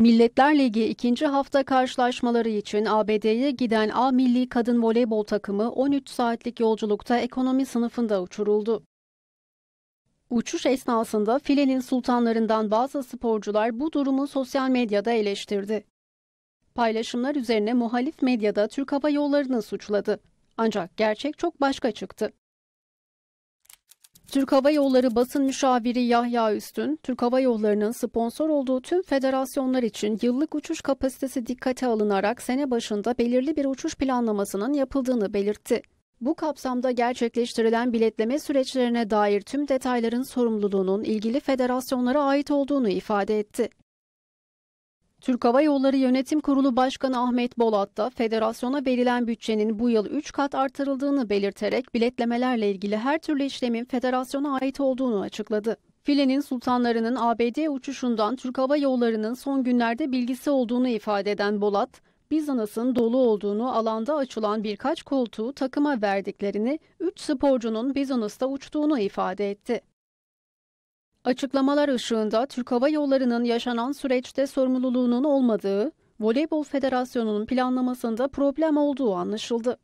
Milletler Ligi ikinci hafta karşılaşmaları için ABD'ye giden A Milli Kadın Voleybol takımı 13 saatlik yolculukta ekonomi sınıfında uçuruldu. Uçuş esnasında filenin sultanlarından bazı sporcular bu durumu sosyal medyada eleştirdi. Paylaşımlar üzerine muhalif medyada Türk Hava Yolları'nı suçladı. Ancak gerçek çok başka çıktı. Türk Hava Yolları basın müşaviri Yahya Üstün, Türk Hava Yolları'nın sponsor olduğu tüm federasyonlar için yıllık uçuş kapasitesi dikkate alınarak sene başında belirli bir uçuş planlamasının yapıldığını belirtti. Bu kapsamda gerçekleştirilen biletleme süreçlerine dair tüm detayların sorumluluğunun ilgili federasyonlara ait olduğunu ifade etti. Türk Hava Yolları Yönetim Kurulu Başkanı Ahmet Bolat da federasyona verilen bütçenin bu yıl 3 kat artırıldığını belirterek biletlemelerle ilgili her türlü işlemin federasyona ait olduğunu açıkladı. Filenin sultanlarının ABD uçuşundan Türk Hava Yolları'nın son günlerde bilgisi olduğunu ifade eden Bolat, Bizans'ın dolu olduğunu alanda açılan birkaç koltuğu takıma verdiklerini, 3 sporcunun Bizans'ta uçtuğunu ifade etti. Açıklamalar ışığında Türk Hava Yolları'nın yaşanan süreçte sorumluluğunun olmadığı, Voleybol Federasyonu'nun planlamasında problem olduğu anlaşıldı.